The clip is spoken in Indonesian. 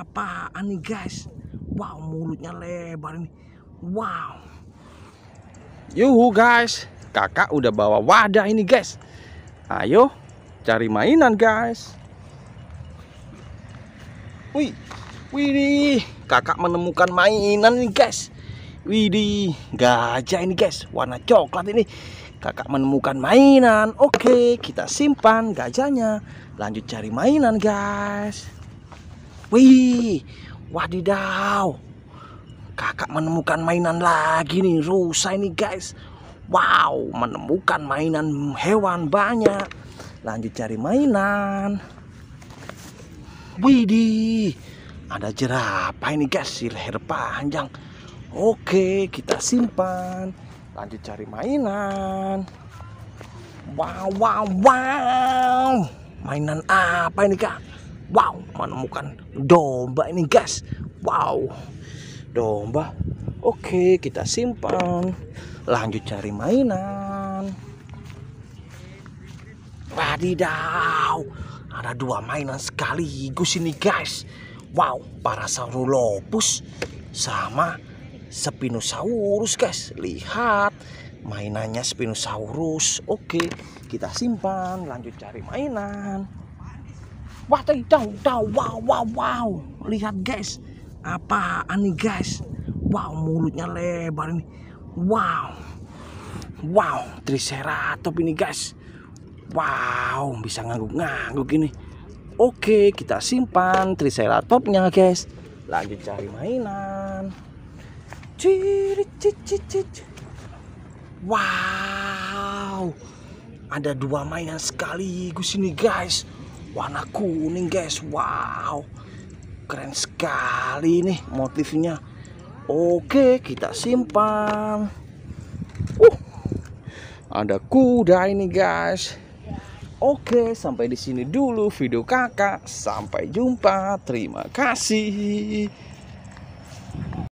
apaan nih guys wow mulutnya lebar ini wow yuhu guys kakak udah bawa wadah ini guys ayo cari mainan guys wih widih kakak menemukan mainan nih guys widih gajah ini guys warna coklat ini kakak menemukan mainan oke kita simpan gajahnya lanjut cari mainan guys Wih, wadidaw. Kakak menemukan mainan lagi nih, rusa ini guys. Wow, menemukan mainan hewan banyak. Lanjut cari mainan. Widih, ada jerapah ini guys, si leher panjang. Oke, kita simpan. Lanjut cari mainan. Wow, wow, wow. Mainan apa ini kak? wow menemukan domba ini guys wow domba oke kita simpan lanjut cari mainan wadidaw ada dua mainan sekaligus ini guys wow para saurolopus sama Spinosaurus guys lihat mainannya Spinosaurus oke kita simpan lanjut cari mainan Wah, tahu Wow, wow, wow. Lihat guys. apa ini guys? Wow, mulutnya lebar ini. Wow. Wow, triceratop ini guys. Wow, bisa ngangguk-ngangguk ini. Oke, kita simpan triceratopnya guys. Lagi cari mainan. Ciri, ciri, ciri. Wow. Ada dua mainan sekaligus ini guys warna kuning guys wow keren sekali nih motifnya oke kita simpan uh ada kuda ini guys Oke, sampai di sini dulu video kakak. Sampai jumpa. Terima kasih.